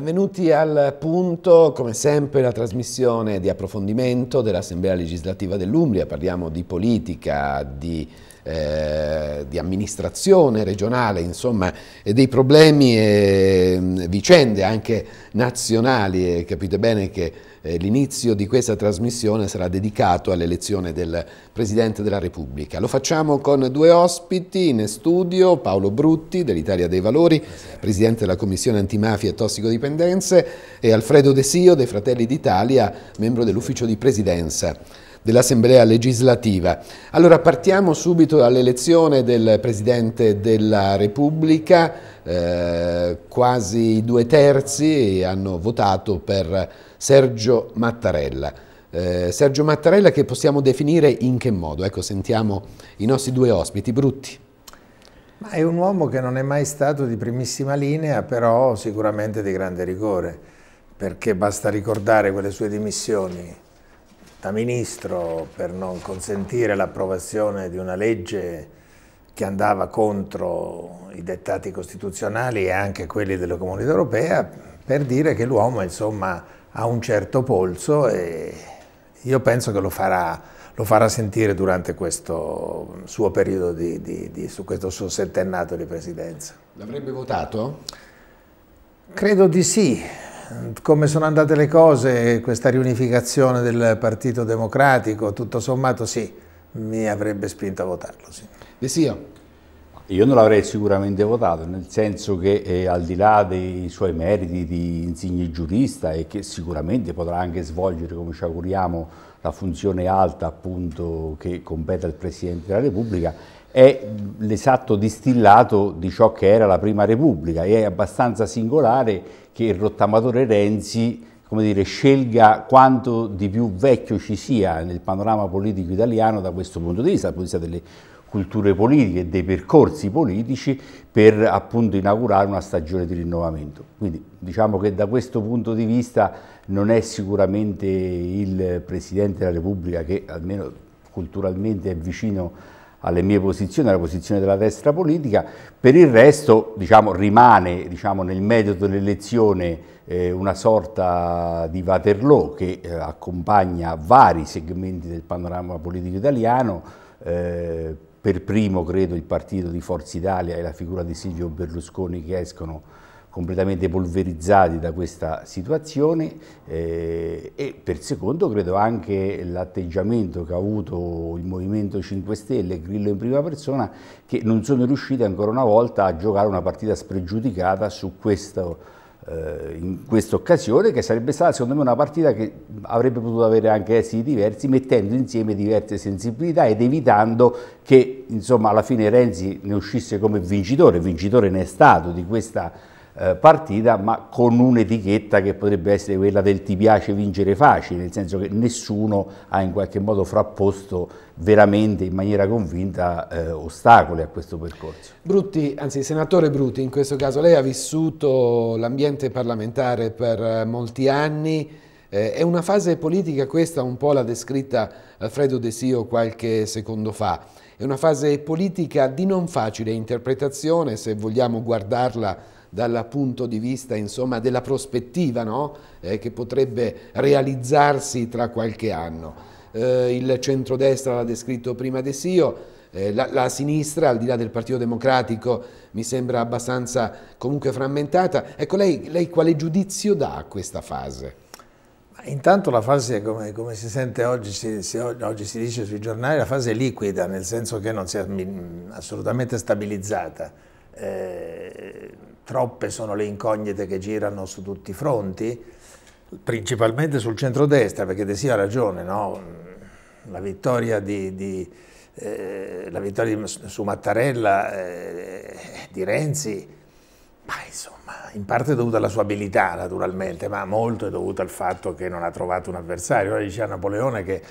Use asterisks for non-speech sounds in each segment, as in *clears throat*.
Benvenuti al punto, come sempre la trasmissione di approfondimento dell'Assemblea legislativa dell'Umbria, parliamo di politica, di, eh, di amministrazione regionale, insomma e dei problemi e vicende anche nazionali, capite bene che eh, l'inizio di questa trasmissione sarà dedicato all'elezione del Presidente della Repubblica. Lo facciamo con due ospiti in studio, Paolo Brutti dell'Italia dei Valori, Presidente della Commissione Antimafia e Tossicodipendenze e Alfredo De Sio dei Fratelli d'Italia, membro dell'Ufficio di Presidenza dell'Assemblea legislativa. Allora partiamo subito dall'elezione del Presidente della Repubblica, eh, quasi due terzi hanno votato per Sergio Mattarella. Eh, Sergio Mattarella che possiamo definire in che modo? Ecco, sentiamo i nostri due ospiti, Brutti. Ma è un uomo che non è mai stato di primissima linea, però sicuramente di grande rigore, perché basta ricordare quelle sue dimissioni da ministro per non consentire l'approvazione di una legge che andava contro i dettati costituzionali e anche quelli della comunità europea, per dire che l'uomo, insomma, ha un certo polso e io penso che lo farà, lo farà sentire durante questo suo periodo, di, di, di, su questo suo settennato di presidenza. L'avrebbe votato? Credo di sì. Come sono andate le cose, questa riunificazione del Partito Democratico, tutto sommato sì, mi avrebbe spinto a votarlo. Sì. Vessia, io non l'avrei sicuramente votato, nel senso che eh, al di là dei suoi meriti di insigne giurista e che sicuramente potrà anche svolgere, come ci auguriamo, la funzione alta appunto che compete al Presidente della Repubblica, è l'esatto distillato di ciò che era la Prima Repubblica e è abbastanza singolare che il rottamatore Renzi come dire, scelga quanto di più vecchio ci sia nel panorama politico italiano da questo punto di vista, dal punto di vista delle culture politiche e dei percorsi politici per appunto inaugurare una stagione di rinnovamento. Quindi diciamo che da questo punto di vista non è sicuramente il Presidente della Repubblica che almeno culturalmente è vicino alle mie posizioni, alla posizione della destra politica, per il resto diciamo, rimane diciamo, nel metodo dell'elezione eh, una sorta di Waterloo che eh, accompagna vari segmenti del panorama politico italiano, eh, per primo credo il partito di Forza Italia e la figura di Silvio Berlusconi che escono completamente polverizzati da questa situazione eh, e per secondo credo anche l'atteggiamento che ha avuto il Movimento 5 Stelle e Grillo in prima persona che non sono riusciti ancora una volta a giocare una partita spregiudicata su questo eh, in questa occasione che sarebbe stata secondo me una partita che avrebbe potuto avere anche esiti diversi mettendo insieme diverse sensibilità ed evitando che insomma alla fine Renzi ne uscisse come vincitore, vincitore ne è stato di questa eh, partita, ma con un'etichetta che potrebbe essere quella del ti piace vincere facile, nel senso che nessuno ha in qualche modo frapposto veramente in maniera convinta eh, ostacoli a questo percorso. Brutti, anzi senatore Brutti, in questo caso lei ha vissuto l'ambiente parlamentare per eh, molti anni, eh, è una fase politica questa, un po' l'ha descritta Alfredo eh, De Sio qualche secondo fa, è una fase politica di non facile interpretazione se vogliamo guardarla dal punto di vista insomma, della prospettiva no? eh, che potrebbe realizzarsi tra qualche anno. Eh, il centrodestra l'ha descritto prima De Sio, eh, la, la, sinistra, al di là del Partito Democratico, mi sembra abbastanza comunque frammentata. Ecco, lei, lei quale giudizio dà a questa fase? Intanto la fase, come, come si sente oggi si, si, oggi si, dice sui giornali, la fase è liquida, nel senso che non si è mm, assolutamente stabilizzata. Eh, troppe sono le incognite che girano su tutti i fronti, principalmente sul centrodestra, perché De Sio ha ragione, no? la, vittoria di, di, eh, la vittoria su Mattarella eh, di Renzi, ma insomma, in parte è dovuta alla sua abilità naturalmente, ma molto è dovuta al fatto che non ha trovato un avversario. Ora dice a Napoleone che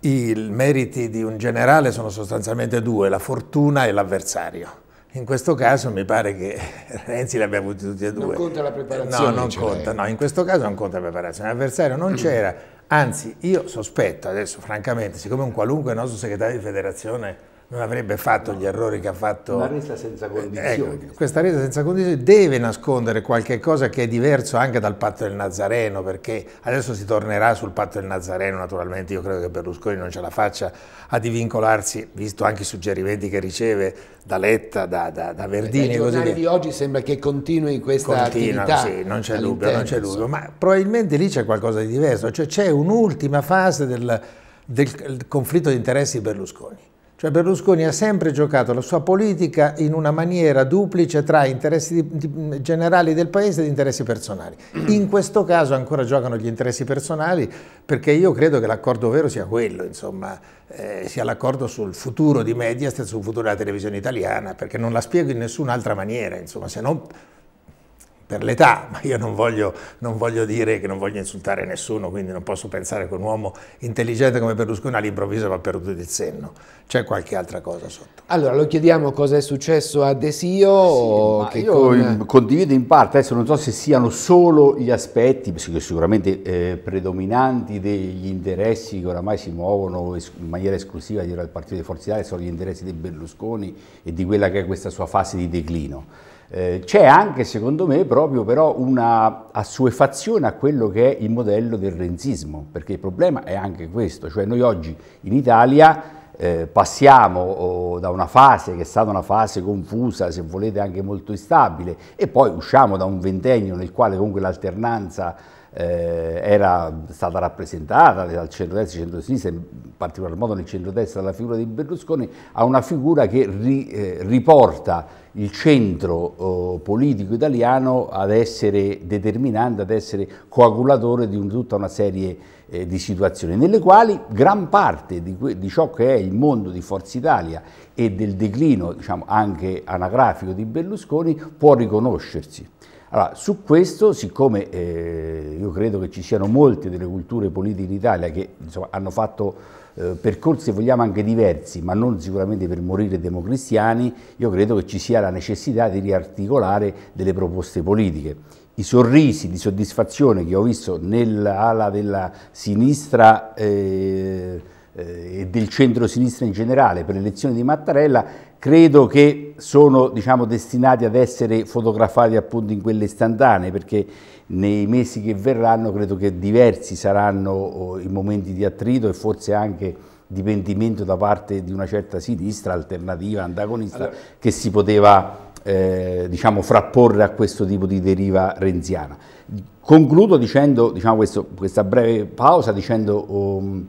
i meriti di un generale sono sostanzialmente due, la fortuna e l'avversario. In questo caso mi pare che *laughs* Renzi l'abbia avuti tutti e due. Non conta la preparazione. No, non conta, no, in questo caso non conta la preparazione. L'avversario non mm. c'era, anzi io sospetto adesso francamente, siccome un qualunque nostro segretario di federazione non avrebbe fatto no. gli errori che ha fatto. Una resa senza eh, condizioni. Ecco, questa resa senza condizioni deve nascondere qualche cosa che è diverso anche dal patto del Nazareno, perché adesso si tornerà sul patto del Nazareno, naturalmente io credo che Berlusconi non ce la faccia a divincolarsi, visto anche i suggerimenti che riceve da Letta, da, da, da Verdini. Il giornale di oggi sembra che continui questa Continua, attività. Sì, non c'è dubbio, non c'è dubbio, ma probabilmente lì c'è qualcosa di diverso, cioè c'è un'ultima fase del, del conflitto di interessi Berlusconi cioè Berlusconi ha sempre giocato la sua politica in una maniera duplice tra interessi generali del paese ed interessi personali. In questo caso ancora giocano gli interessi personali perché io credo che l'accordo vero sia quello, insomma, eh, sia l'accordo sul futuro di Mediaset, sul futuro della televisione italiana, perché non la spiego in nessun'altra maniera, insomma, se non per l'età, ma io non voglio, non voglio, dire che non voglio insultare nessuno, quindi non posso pensare che un uomo intelligente come Berlusconi all'improvviso va perduto il senno. C'è qualche altra cosa sotto. Allora, lo chiediamo cosa è successo a Desio. Sì, io con... condivido in parte, adesso non so se siano solo gli aspetti, sicuramente eh, predominanti degli interessi che oramai si muovono in maniera esclusiva dietro al partito di Forza Italia, sono gli interessi di Berlusconi e di quella che è questa sua fase di declino eh, c'è anche, secondo me, proprio però una assuefazione a quello che è il modello del renzismo, perché il problema è anche questo, cioè noi oggi in Italia eh, passiamo oh, da una fase che è stata una fase confusa, se volete anche molto instabile, e poi usciamo da un ventennio nel quale comunque l'alternanza eh, era stata rappresentata dal centro centrodestra e centro-sinistra, in particolar modo nel centro centrodestra dalla figura di Berlusconi, a una figura che ri, eh, riporta il centro eh, politico italiano ad essere determinante, ad essere coagulatore di un, tutta una serie eh, di situazioni, nelle quali gran parte di, di, ciò che è il mondo di Forza Italia e del declino diciamo, anche anagrafico di Berlusconi può riconoscersi. Allora, su questo, siccome eh, io credo che ci siano molte delle culture politiche in Italia che insomma, hanno fatto eh, percorsi, se vogliamo, anche diversi, ma non sicuramente per morire democristiani, io credo che ci sia la necessità di riarticolare delle proposte politiche. I sorrisi di soddisfazione che ho visto nell'ala della sinistra... Eh, eh e del centro-sinistra in generale per l'elezione di Mattarella credo che sono diciamo, destinati ad essere fotografati appunto in quelle istantanee perché nei mesi che verranno credo che diversi saranno oh, i momenti di attrito e forse anche di pentimento da parte di una certa sinistra alternativa, antagonista, allora. che si poteva eh, diciamo, frapporre a questo tipo di deriva renziana. Concludo diciamo, questo, questa breve pausa dicendo... Um,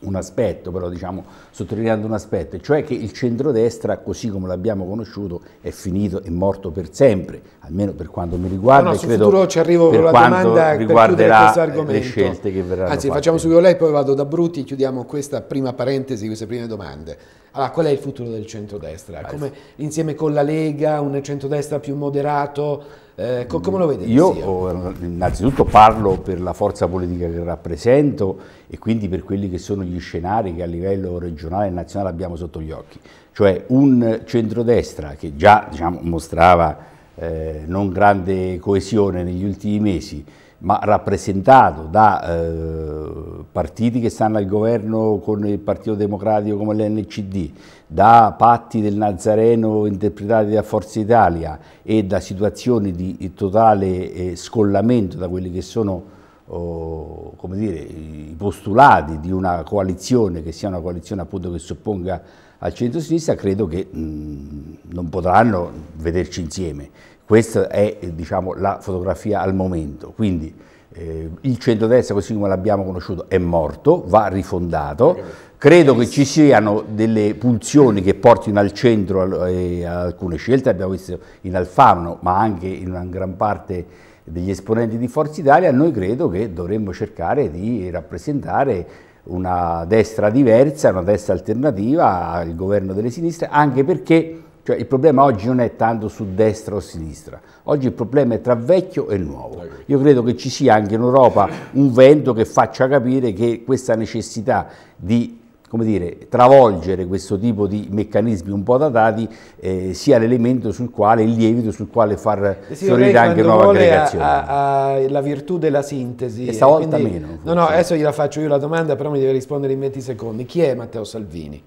un aspetto, però diciamo sottolineando un aspetto, cioè che il centrodestra, così come l'abbiamo conosciuto, è finito, e morto per sempre, almeno per quanto mi riguarda. No, no, credo futuro ci arrivo con la domanda riguarderà per eh, le scelte che verranno Anzi, fatte. facciamo subito lei, poi vado da Bruti, chiudiamo questa prima parentesi, queste prime domande. Allora, qual è il futuro del centrodestra? Ah, come, insieme con la Lega, un centrodestra più moderato, eh, come lo vedete? Io oh, innanzitutto parlo per la forza politica che rappresento e quindi per quelli che sono gli scenari che a livello regionale e nazionale abbiamo sotto gli occhi, cioè un centrodestra che già diciamo, mostrava eh, non grande coesione negli ultimi mesi, ma rappresentato da eh, partiti che stanno al governo con il Partito Democratico come l'NCD, da patti del Nazareno interpretati da Forza Italia e da situazioni di totale eh, scollamento da quelli che sono oh, dire, i postulati di una coalizione, che sia una coalizione appunto che si opponga al centro-sinistra credo che mh, mm, non potranno vederci insieme. Questa è diciamo, la fotografia al momento, quindi eh, il centro-destra, così come l'abbiamo conosciuto è morto, va rifondato, credo che ci siano delle pulsioni che portino al centro a eh, alcune scelte, abbiamo visto in Alfano ma anche in una gran parte degli esponenti di Forza Italia, noi credo che dovremmo cercare di rappresentare una destra diversa, una destra alternativa al governo delle sinistre, anche perché cioè, il problema oggi non è tanto su destra o sinistra, oggi il problema è tra vecchio e nuovo. Io credo che ci sia anche in Europa un vento che faccia capire che questa necessità di come dire, travolgere questo tipo di meccanismi un po' datati eh, sia l'elemento sul quale, il lievito sul quale far eh sì, fiorire anche nuove aggregazioni. Ha, ha la virtù della sintesi. E eh, stavolta quindi, meno. Forse. No, no, adesso gliela faccio io la domanda, però mi deve rispondere in 20 secondi. Chi è Matteo Salvini?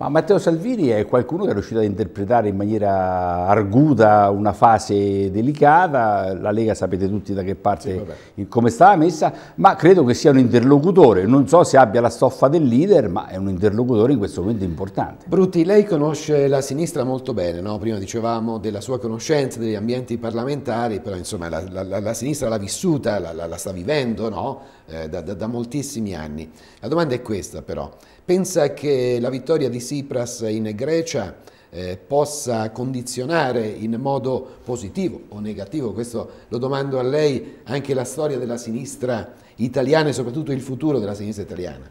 Ma Matteo Salvini è qualcuno che è riuscito ad interpretare in maniera arguta una fase delicata, la Lega sapete tutti da che parte, sì, come stava messa, ma credo che sia un interlocutore, non so se abbia la stoffa del leader, ma è un interlocutore in questo momento importante. Brutti, lei conosce la sinistra molto bene, no? prima dicevamo della sua conoscenza degli ambienti parlamentari, però insomma la, la, la sinistra l'ha vissuta, la, la, sta vivendo no? eh, da, da, da moltissimi anni. La domanda è questa però, Pensa che la vittoria di Tsipras in Grecia eh, possa condizionare in modo positivo o negativo, questo lo domando a lei, anche la storia della sinistra italiana e soprattutto il futuro della sinistra italiana?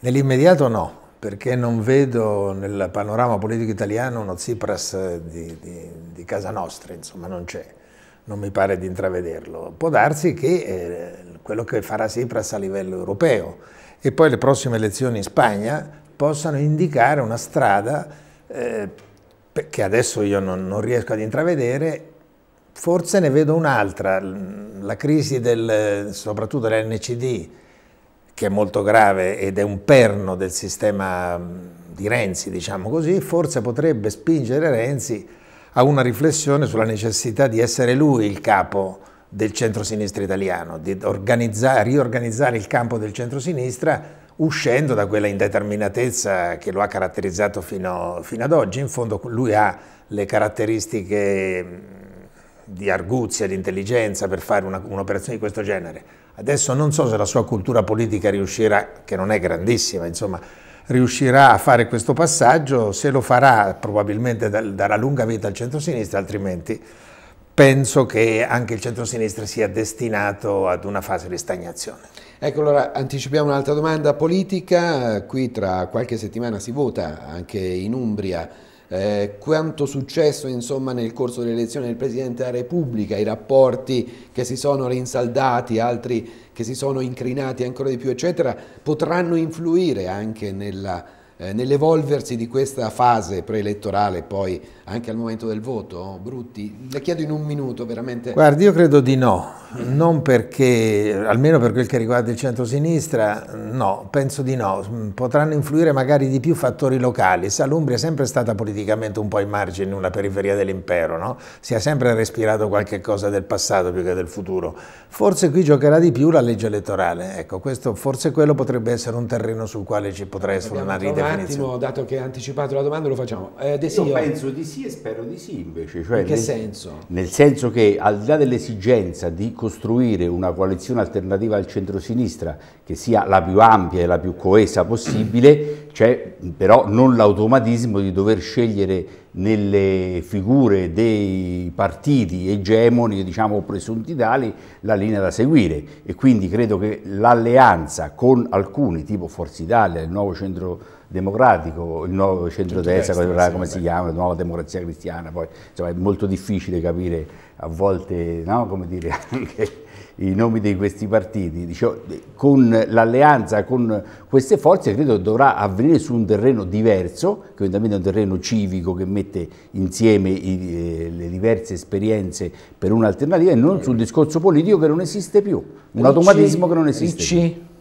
Nell'immediato no, perché non vedo nel panorama politico italiano uno Tsipras di, di, di casa nostra, insomma non c'è, non mi pare di intravederlo. Può darsi che eh, quello che farà Tsipras a livello europeo, e poi le prossime elezioni in Spagna possano indicare una strada eh, che adesso io non, non, riesco ad intravedere, forse ne vedo un'altra, la crisi del, soprattutto dell'NCD che è molto grave ed è un perno del sistema di Renzi, diciamo così, forse potrebbe spingere Renzi a una riflessione sulla necessità di essere lui il capo del centro-sinistra italiano, di riorganizzare il campo del centro-sinistra uscendo da quella indeterminatezza che lo ha caratterizzato fino, fino ad oggi. In fondo lui ha le caratteristiche di arguzia, di intelligenza per fare un'operazione un di questo genere. Adesso non so se la sua cultura politica riuscirà, che non è grandissima, insomma, riuscirà a fare questo passaggio, se lo farà probabilmente darà lunga vita al centro-sinistra, altrimenti penso che anche il centro-sinistra sia destinato ad una fase di stagnazione. Ecco, allora anticipiamo un'altra domanda politica, qui tra qualche settimana si vota anche in Umbria, eh, quanto successo insomma, nel corso dell'elezione del Presidente della Repubblica, i rapporti che si sono rinsaldati, altri che si sono incrinati ancora di più, eccetera, potranno influire anche nella eh, nell'evolversi di questa fase preelettorale poi anche al momento del voto, Brutti? Le chiedo in un minuto veramente. Guardi, io credo di no, non perché, almeno per quel che riguarda il centro-sinistra, no, penso di no. Potranno influire magari di più fattori locali. Sa, l'Umbria è sempre stata politicamente un po' in margine, una periferia dell'impero, no? Si è sempre respirato qualche cosa del passato più che del futuro. Forse qui giocherà di più la legge elettorale, ecco, questo, forse quello potrebbe essere un terreno sul quale ci potrà essere una ridefinizione attimo, dato che ha anticipato la domanda, lo facciamo. Eh, De Sio, Io penso di sì e spero di sì invece. Cioè in che nel, senso? Nel senso che al di là dell'esigenza di costruire una coalizione alternativa al centro-sinistra che sia la più ampia e la più coesa possibile, c'è però non l'automatismo di dover scegliere nelle figure dei partiti egemoni, diciamo presunti tali, la linea da seguire e quindi credo che l'alleanza con alcuni, tipo Forza Italia, il nuovo centro democratico, il nuovo centro-destra, come si chiama, la nuova democrazia cristiana, poi insomma, è molto difficile capire a volte no, come dire, *laughs* anche i nomi di questi partiti. Diciamo, con l'alleanza con queste forze credo dovrà avvenire su un terreno diverso, che ovviamente è un terreno civico che mette insieme i, eh, le diverse esperienze per un'alternativa e non su un discorso politico che non esiste più, un Ricci, automatismo che non esiste Ricci. più.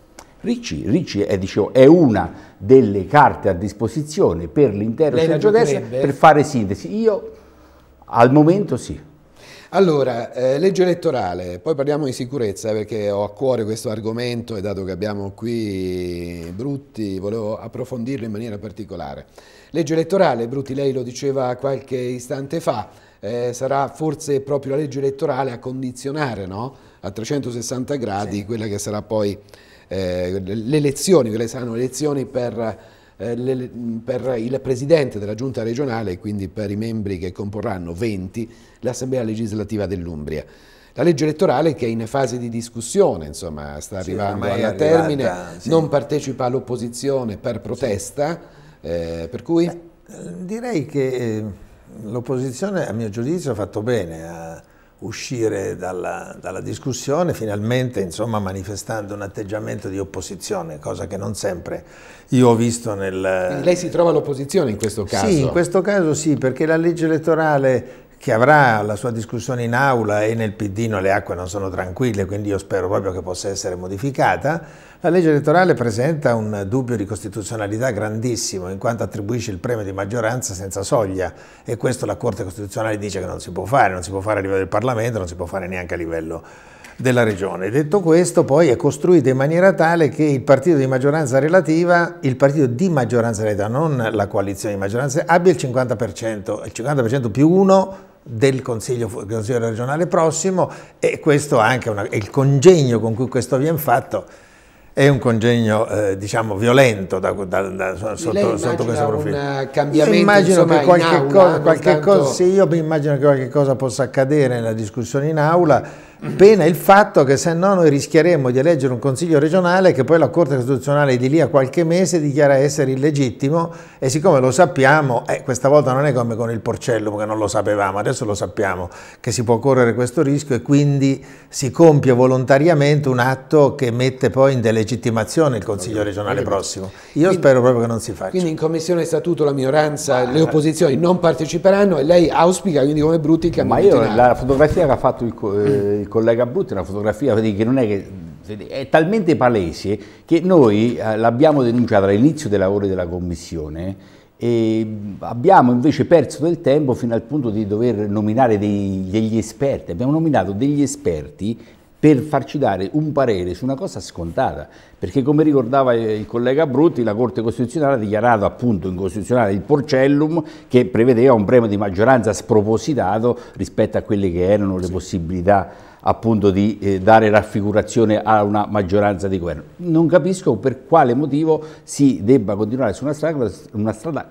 Ricci. Ricci è, dicevo, è, una delle carte a disposizione per l'intero centrodestra per fare sintesi. Io al momento sì. Allora, eh, legge elettorale, poi parliamo di sicurezza eh, perché ho a cuore questo argomento e dato che abbiamo qui Brutti volevo approfondirlo in maniera particolare. Legge elettorale, Brutti lei lo diceva qualche istante fa, eh, sarà forse proprio la legge elettorale a condizionare no? a 360 gradi sì. quella che sarà poi eh, le elezioni, quelle saranno elezioni per, eh, le, per il Presidente della Giunta regionale e quindi per i membri che comporranno 20 l'Assemblea legislativa dell'Umbria. La legge elettorale che è in fase di discussione, insomma, sta arrivando sì, alla arrivata, termine, sì. non partecipa all'opposizione per protesta, sì. eh, per cui? Beh, direi che eh, l'opposizione a mio giudizio ha fatto bene a uscire dalla, dalla discussione, finalmente insomma, manifestando un atteggiamento di opposizione, cosa che non sempre io ho visto nel... Quindi lei si trova all'opposizione in questo caso? Sì, in questo caso sì, perché la legge elettorale che avrà la sua discussione in aula e nel PD Pidino le acque non sono tranquille, quindi io spero proprio che possa essere modificata, la legge elettorale presenta un dubbio di costituzionalità grandissimo in quanto attribuisce il premio di maggioranza senza soglia e questo la Corte Costituzionale dice che non si può fare, non si può fare a livello del Parlamento, non si può fare neanche a livello della regione. Detto questo poi è costruita in maniera tale che il partito di maggioranza relativa, il partito di maggioranza relativa, non la coalizione di maggioranza, abbia il 50%, il 50% più uno del Consiglio, Consiglio regionale prossimo e questo anche una, il congegno con cui questo viene fatto è un congegno eh, diciamo violento da, da, da, sotto, sotto, questo profilo. io immagino insomma, che qualche, aula, cosa, qualche tanto... cosa, sì, io mi immagino che qualche cosa possa accadere nella discussione in aula Pena il fatto che se no noi rischieremmo di eleggere un consiglio regionale che poi la Corte Costituzionale di lì a qualche mese dichiara essere illegittimo e siccome lo sappiamo, eh, questa volta non è come con il Porcellum che non lo sapevamo, adesso lo sappiamo che si può correre questo rischio e quindi si compie volontariamente un atto che mette poi in delegittimazione il consiglio regionale prossimo. Io quindi, spero proprio che non si faccia. Quindi in Commissione Statuto la minoranza e le opposizioni non parteciperanno e lei auspica quindi come Brutti che... Ma io la fotografia che ha fatto il... Mm. Eh, il collega Brutti, una fotografia che non è che è talmente palese che noi eh, l'abbiamo denunciata all'inizio dei lavori della Commissione e abbiamo invece perso del tempo fino al punto di dover nominare dei, degli esperti, abbiamo nominato degli esperti per farci dare un parere su una cosa scontata, perché come ricordava il collega Brutti, la Corte Costituzionale ha dichiarato appunto Costituzionale il Porcellum che prevedeva un premio di maggioranza spropositato rispetto a quelle che erano le possibilità appunto di eh, dare raffigurazione a una maggioranza di governo. Non capisco per quale motivo si debba continuare su una strada, una strada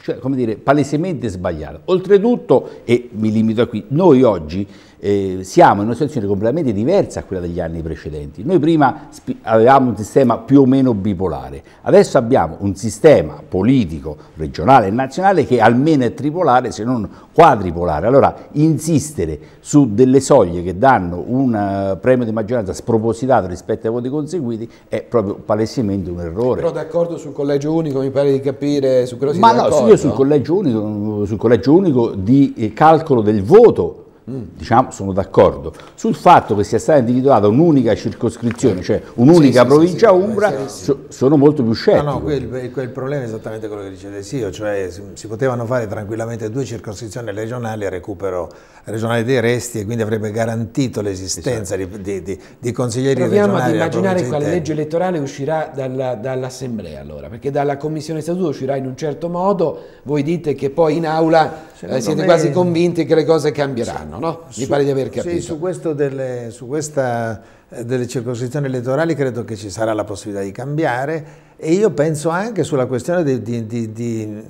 cioè, come dire, palesemente sbagliata. Oltretutto, e mi limito a qui, noi oggi siamo in una situazione completamente diversa a quella degli anni precedenti. Noi prima avevamo un sistema più o meno bipolare, adesso abbiamo un sistema politico regionale e nazionale che almeno è tripolare se non quadripolare. Allora insistere su delle soglie che danno un eh, premio di maggioranza spropositato rispetto ai voti conseguiti è proprio palesemente un errore. Però d'accordo sul collegio unico mi pare di capire su quello si Ma no, io sul collegio unico, sul collegio unico di eh, calcolo del voto Mm. diciamo, sono d'accordo, sul fatto che sia stata individuata un'unica circoscrizione, cioè un'unica sì, provincia sì, sì, umbra, so, sono molto più scettico. No, no, quel, quel problema è esattamente quello che dice Alessio, cioè si potevano fare tranquillamente due circoscrizioni regionali a recupero regionale dei resti e quindi avrebbe garantito l'esistenza esatto. di, di, di, consiglieri Proviamo regionali. Proviamo ad immaginare quale legge elettorale uscirà dalla, dall'Assemblea allora, perché dalla Commissione Statuto uscirà in un certo modo, voi dite che poi in aula Secondo eh, siete me... quasi eh, convinti che le cose cambieranno, sì, no? Mi su, pare di aver capito. Sì, su, delle, su questa eh, delle circoscrizioni elettorali credo che ci sarà la possibilità di cambiare e io penso anche sulla questione di, di, di, di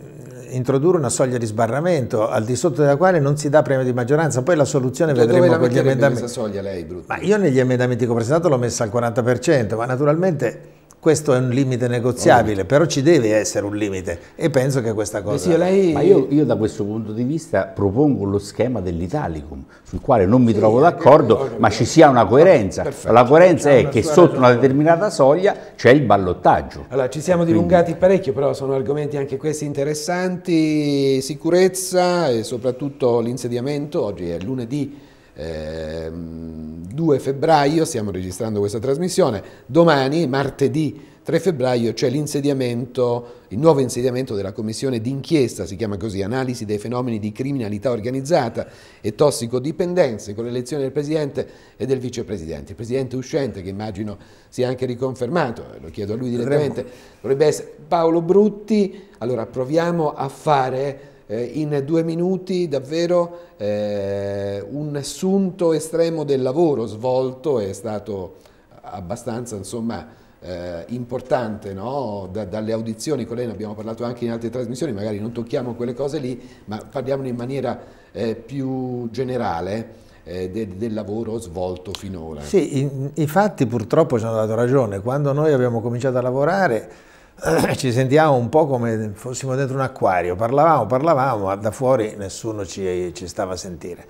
introdurre una soglia di sbarramento al di sotto della quale non si dà premio di maggioranza. Poi la soluzione Do cioè, vedremo con gli emendamenti. soglia lei, Ma io negli emendamenti che ho presentato l'ho messa al 40%, ma naturalmente questo è un limite negoziabile, però ci deve essere un limite e penso che questa eh cosa... Sì, lei... Ma io, io, da questo punto di vista propongo lo schema dell'Italicum, sul quale non mi sì, trovo d'accordo, ma ci sia una ah, coerenza. Perfetto. La coerenza è che sotto una determinata soglia c'è il ballottaggio. Allora, ci siamo dilungati Quindi... parecchio, però sono argomenti anche questi interessanti, sicurezza e soprattutto l'insediamento, oggi è lunedì eh, 2 febbraio, stiamo registrando questa trasmissione, domani, martedì 3 febbraio, c'è l'insediamento, il nuovo insediamento della commissione d'inchiesta, si chiama così, analisi dei fenomeni di criminalità organizzata e tossicodipendenze, con l'elezione del Presidente e del Vicepresidente. Il Presidente uscente, che immagino sia anche riconfermato, eh, lo chiedo a lui direttamente, dovrebbe essere Paolo Brutti. Allora proviamo a fare eh, in due minuti davvero eh, un assunto estremo del lavoro svolto è stato abbastanza insomma, eh, importante no? da, dalle audizioni, con lei ne abbiamo parlato anche in altre trasmissioni, magari non tocchiamo quelle cose lì, ma parliamo in maniera eh, più generale. Eh, de, del lavoro svolto finora. Sì, i, i fatti purtroppo ci hanno dato ragione. Quando noi abbiamo cominciato a lavorare, *clears throat* ci sentiamo un po' come fossimo dentro un acquario, parlavamo, parlavamo, ma da fuori nessuno ci, ci stava a sentire.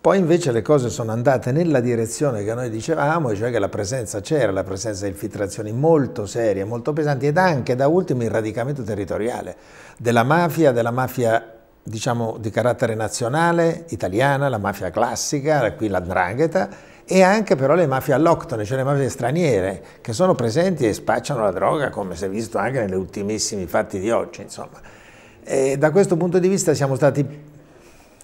Poi invece le cose sono andate nella direzione che noi dicevamo, cioè che la presenza c'era, la presenza di infiltrazioni molto serie, molto pesanti ed anche da ultimo il radicamento territoriale della mafia, della mafia diciamo di carattere nazionale, italiana, la mafia classica, qui la l'andrangheta, e anche però le mafie alloctone, cioè le mafie straniere, che sono presenti e spacciano la droga, come si è visto anche negli ultimissimi fatti di oggi. da questo punto di vista siamo stati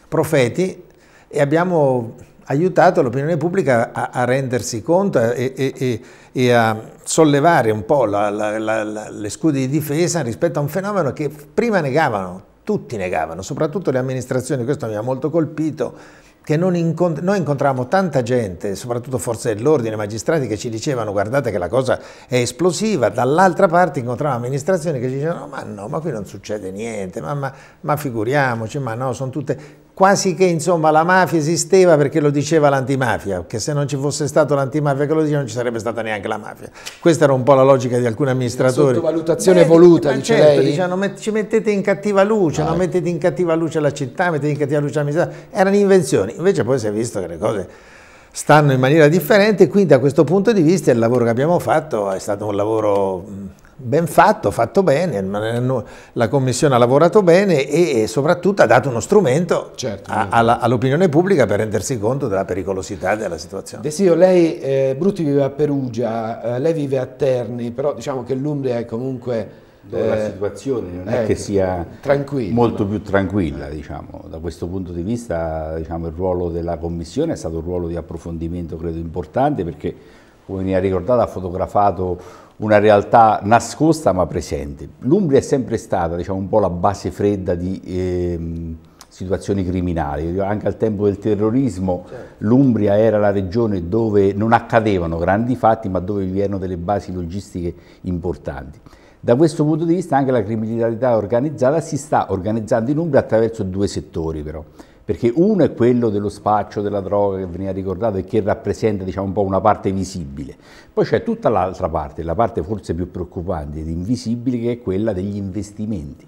profeti e abbiamo aiutato l'opinione pubblica a, a, rendersi conto e, e, e, a sollevare un po' la, la, la, le scudi di difesa rispetto a un fenomeno che prima negavano, tutti negavano, soprattutto le amministrazioni, questo mi ha molto colpito, che incont noi incontravamo tanta gente, soprattutto forze dell'ordine, magistrati che ci dicevano guardate che la cosa è esplosiva, dall'altra parte incontravamo amministrazioni che ci dicevano ma no, ma qui non succede niente, ma, ma, ma figuriamoci, ma no, sono tutte quasi che insomma, la mafia esisteva perché lo diceva l'antimafia, che se non ci fosse stato l'antimafia che lo diceva non ci sarebbe stata neanche la mafia. Questa era un po' la logica di alcuni amministratori. La Sottovalutazione Beh, voluta, dice certo, lei. Dicevano, ci mettete in cattiva luce, ah, non mettete in cattiva luce la città, mettete in cattiva luce l'amministrazione. Erano invenzioni. invece poi si è visto che le cose stanno in maniera differente, quindi da questo punto di vista il lavoro che abbiamo fatto è stato un lavoro ben fatto, fatto bene, la Commissione ha lavorato bene e soprattutto ha dato uno strumento certo, all'opinione pubblica per rendersi conto della pericolosità della situazione. Desio, lei eh, Brutti vive a Perugia, eh, lei vive a Terni, però diciamo che l'Umbria è comunque dove la eh, situazione non è che ecco, sia molto più tranquilla, diciamo. da questo punto di vista diciamo, il ruolo della Commissione è stato un ruolo di approfondimento credo importante perché come mi ha ricordato ha fotografato una realtà nascosta ma presente. L'Umbria è sempre stata diciamo, un po' la base fredda di eh, situazioni criminali, anche al tempo del terrorismo certo. l'Umbria era la regione dove non accadevano grandi fatti ma dove vi erano delle basi logistiche importanti. Da questo punto di vista anche la criminalità organizzata si sta organizzando in Umbria attraverso due settori però, perché uno è quello dello spaccio della droga che veniva ricordato e che rappresenta diciamo, un po' una parte visibile, poi c'è tutta l'altra parte, la parte forse più preoccupante ed invisibile che è quella degli investimenti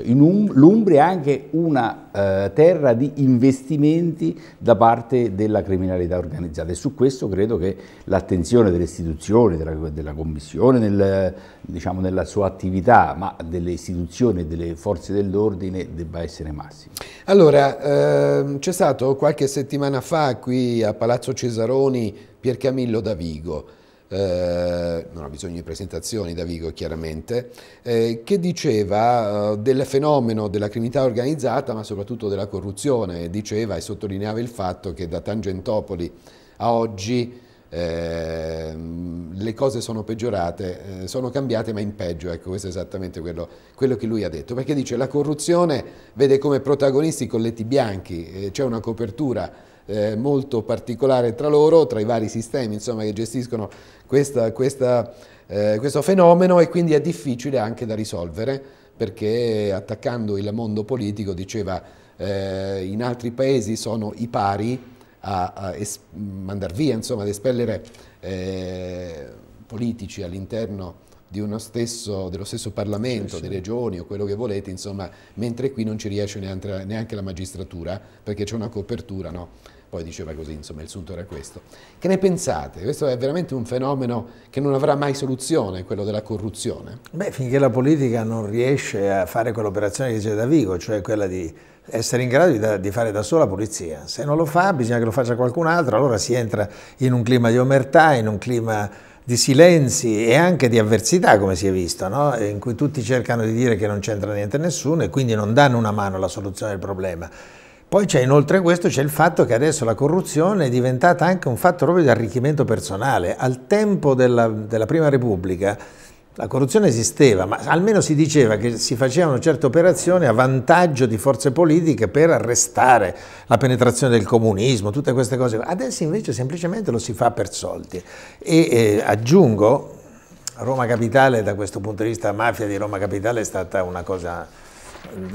cioè um, L'Umbria è anche una eh, terra di investimenti da parte della criminalità organizzata e su questo credo che l'attenzione delle istituzioni, della, della Commissione, nel, diciamo, nella sua attività, ma delle istituzioni e delle forze dell'ordine debba essere massima. Allora, ehm, c'è stato qualche settimana fa qui a Palazzo Cesaroni Pier Camillo Davigo, eh, non ha bisogno di presentazioni da Vigo chiaramente, eh, che diceva eh, del fenomeno della criminalità organizzata ma soprattutto della corruzione, diceva e sottolineava il fatto che da Tangentopoli a oggi eh, le cose sono peggiorate, eh, sono cambiate ma in peggio, ecco questo è esattamente quello, quello, che lui ha detto, perché dice la corruzione vede come protagonisti i colletti bianchi, eh, c'è una copertura eh, molto particolare tra loro, tra i vari sistemi insomma, che gestiscono questa, questa, eh, questo fenomeno e quindi è difficile anche da risolvere perché attaccando il mondo politico diceva eh, in altri paesi sono i pari a, a mandare via, insomma ad espellere eh, politici all'interno Stesso, dello stesso Parlamento, sì, sì. di regioni o quello che volete, insomma, mentre qui non ci riesce neanche, neanche la magistratura perché c'è una copertura no? poi diceva così, insomma il sunto era questo. Che ne pensate? Questo è veramente un fenomeno che non avrà mai soluzione, quello della corruzione? Beh, finché la politica non riesce a fare quell'operazione che c'è da Vigo, cioè quella di essere in grado di, da, di, fare da sola polizia. Se non lo fa, bisogna che lo faccia qualcun altro, allora si entra in un clima di omertà, in un clima di silenzi e anche di avversità, come si è visto, no? in cui tutti cercano di dire che non c'entra niente nessuno e quindi non danno una mano alla soluzione del problema. Poi c'è inoltre questo, c'è il fatto che adesso la corruzione è diventata anche un fatto proprio di arricchimento personale. Al tempo della, della Prima Repubblica la corruzione esisteva, ma almeno si diceva che si facevano certe operazioni a vantaggio di forze politiche per arrestare la penetrazione del comunismo, tutte queste cose. Adesso invece semplicemente lo si fa per soldi. E eh, aggiungo, Roma Capitale da questo punto di vista, la mafia di Roma Capitale è stata una cosa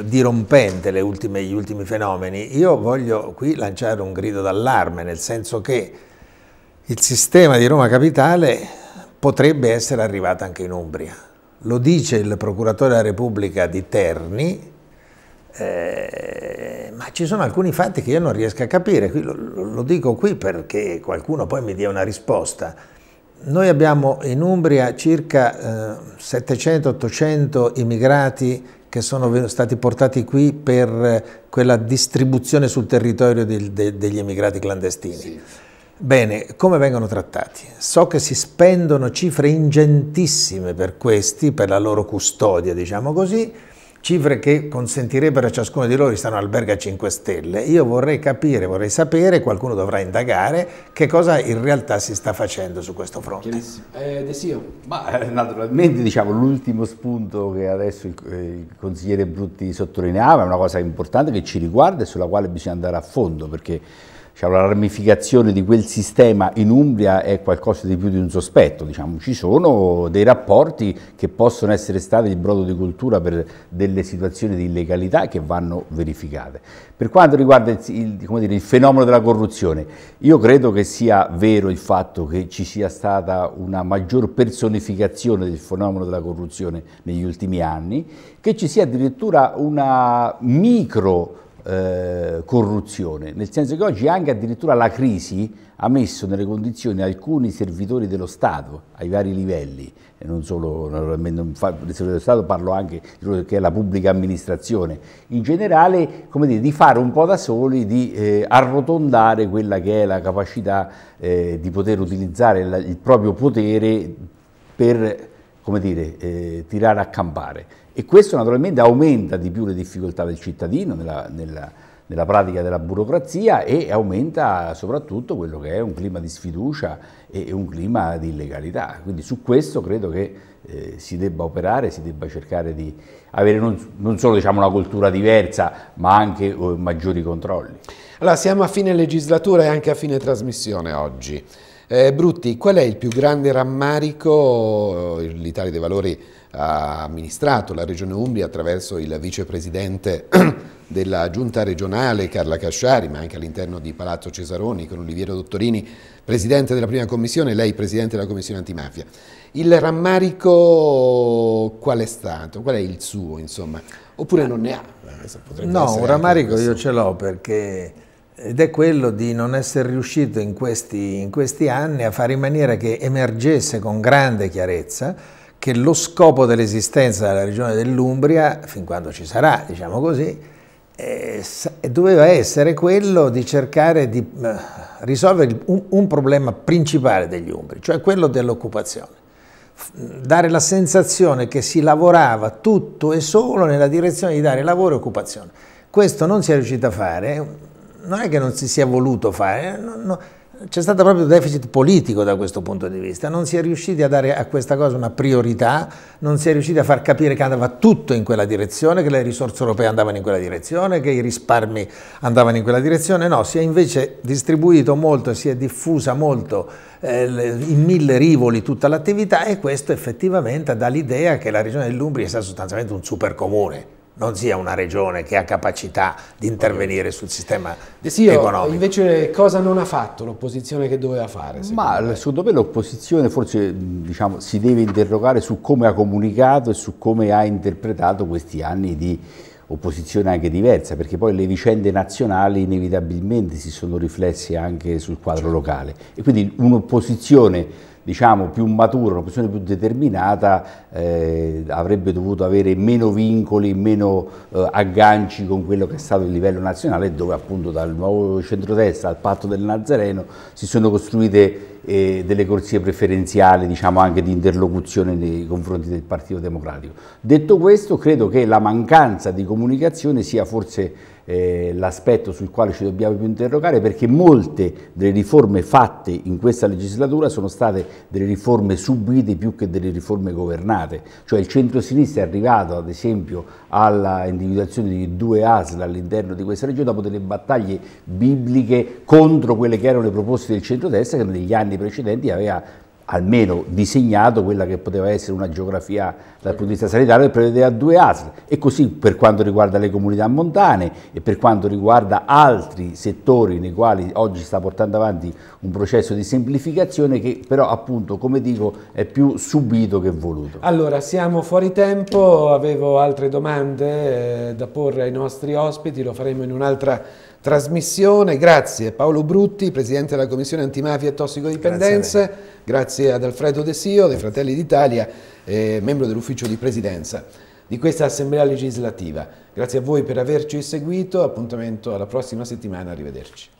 dirompente ultime, gli ultimi fenomeni, io voglio qui lanciare un grido d'allarme, nel senso che il sistema di Roma Capitale potrebbe essere arrivato anche in Umbria. Lo dice il procuratore della Repubblica di Terni, eh, ma ci sono alcuni fatti che io non riesco a capire, lo, lo dico qui perché qualcuno poi mi dia una risposta. Noi abbiamo in Umbria circa eh, 700-800 immigrati che sono stati portati qui per eh, quella distribuzione sul territorio del, de, degli emigrati clandestini. Sì. Bene, come vengono trattati? So che si spendono cifre ingentissime per questi, per la loro custodia, diciamo così, cifre che consentirebbero a ciascuno di loro di stare in un albergo a 5 stelle. Io vorrei capire, vorrei sapere, qualcuno dovrà indagare che cosa in realtà si sta facendo su questo fronte. Eh, Desio. Ma eh, naturalmente diciamo, l'ultimo spunto che adesso il, il, consigliere Brutti sottolineava è una cosa importante che ci riguarda e sulla quale bisogna andare a fondo perché cioè la ramificazione di quel sistema in Umbria è qualcosa di più di un sospetto, diciamo. ci sono dei rapporti che possono essere stati il brodo di cultura per delle situazioni di illegalità che vanno verificate. Per quanto riguarda il, dire, il fenomeno della corruzione, io credo che sia vero il fatto che ci sia stata una maggior personificazione del fenomeno della corruzione negli ultimi anni, che ci sia addirittura una micro eh, corruzione, nel senso che oggi anche addirittura la crisi ha messo nelle condizioni alcuni servitori dello Stato ai vari livelli, e non solo del servitore dello Stato, parlo anche di quello che è la pubblica amministrazione, in generale come dire, di fare un po' da soli, di eh, arrotondare quella che è la capacità eh, di poter utilizzare la, il proprio potere per come dire, eh, tirare a campare e questo naturalmente aumenta di più le difficoltà del cittadino nella, nella, nella, pratica della burocrazia e aumenta soprattutto quello che è un clima di sfiducia e un clima di illegalità. Quindi su questo credo che eh, si debba operare, si debba cercare di avere non, non solo diciamo, una cultura diversa ma anche eh, maggiori controlli. Allora siamo a fine legislatura e anche a fine trasmissione oggi. Eh, Brutti, qual è il più grande rammarico? Eh, L'Italia dei Valori ha amministrato la Regione Umbria attraverso il vicepresidente *clears throat* della giunta regionale Carla Casciari, ma anche all'interno di Palazzo Cesaroni con Oliviero Dottorini, presidente della prima commissione, lei presidente della commissione antimafia. Il rammarico qual è stato? Qual è il suo, insomma? Oppure non ne ha? Eh, no, un rammarico io ce l'ho perché ed è quello di non essere riuscito in questi, in questi anni a fare in maniera che emergesse con grande chiarezza che lo scopo dell'esistenza della regione dell'Umbria, fin quando ci sarà, diciamo così, eh, doveva essere quello di cercare di eh, risolvere un, un problema principale degli Umbri, cioè quello dell'occupazione. Dare la sensazione che si lavorava tutto e solo nella direzione di dare lavoro e occupazione. Questo non si è riuscito a fare, non è che non si sia voluto fare, eh, no, no, c'è stato proprio un deficit politico da questo punto di vista, non si è riusciti a dare a questa cosa una priorità, non si è riusciti a far capire che andava tutto in quella direzione, che le risorse europee andavano in quella direzione, che i risparmi andavano in quella direzione, no, si è invece distribuito molto, si è diffusa molto eh, in mille rivoli tutta l'attività e questo effettivamente dà l'idea che la regione dell'Umbria sia sostanzialmente un supercomune non sia una regione che ha capacità di intervenire sul sistema sì, economico. Invece cosa non ha fatto l'opposizione che doveva fare? Ma me? secondo me l'opposizione forse diciamo, si deve interrogare su come ha comunicato e su come ha interpretato questi anni di opposizione anche diversa, perché poi le vicende nazionali inevitabilmente si sono riflesse anche sul quadro certo. locale. E quindi un'opposizione diciamo, più matura, una posizione più determinata, eh, avrebbe dovuto avere meno vincoli, meno eh, agganci con quello che è stato il livello nazionale, dove appunto dal nuovo centrodestra al patto del Nazareno si sono costruite eh, delle corsie preferenziali, diciamo anche di interlocuzione nei confronti del Partito Democratico. Detto questo, credo che la mancanza di comunicazione sia forse eh, l'aspetto sul quale ci dobbiamo più interrogare perché molte delle riforme fatte in questa legislatura sono state delle riforme subite più che delle riforme governate, cioè il centro-sinistra è arrivato ad esempio alla individuazione di due ASL all'interno di questa regione dopo delle battaglie bibliche contro quelle che erano le proposte del centro-destra che negli anni precedenti aveva almeno disegnato quella che poteva essere una geografia dal punto di vista sanitario che prevedeva due ASL e così per quanto riguarda le comunità montane e per quanto riguarda altri settori nei quali oggi sta portando avanti un processo di semplificazione che però appunto come dico è più subito che voluto. Allora siamo fuori tempo, avevo altre domande eh, da porre ai nostri ospiti, lo faremo in un'altra trasmissione. Grazie Paolo Brutti, Presidente della Commissione Antimafia e Tossicodipendenze, grazie, grazie ad Alfredo De Sio, dei Fratelli d'Italia, eh, membro dell'Ufficio di Presidenza di questa Assemblea legislativa. Grazie a voi per averci seguito, appuntamento alla prossima settimana, arrivederci.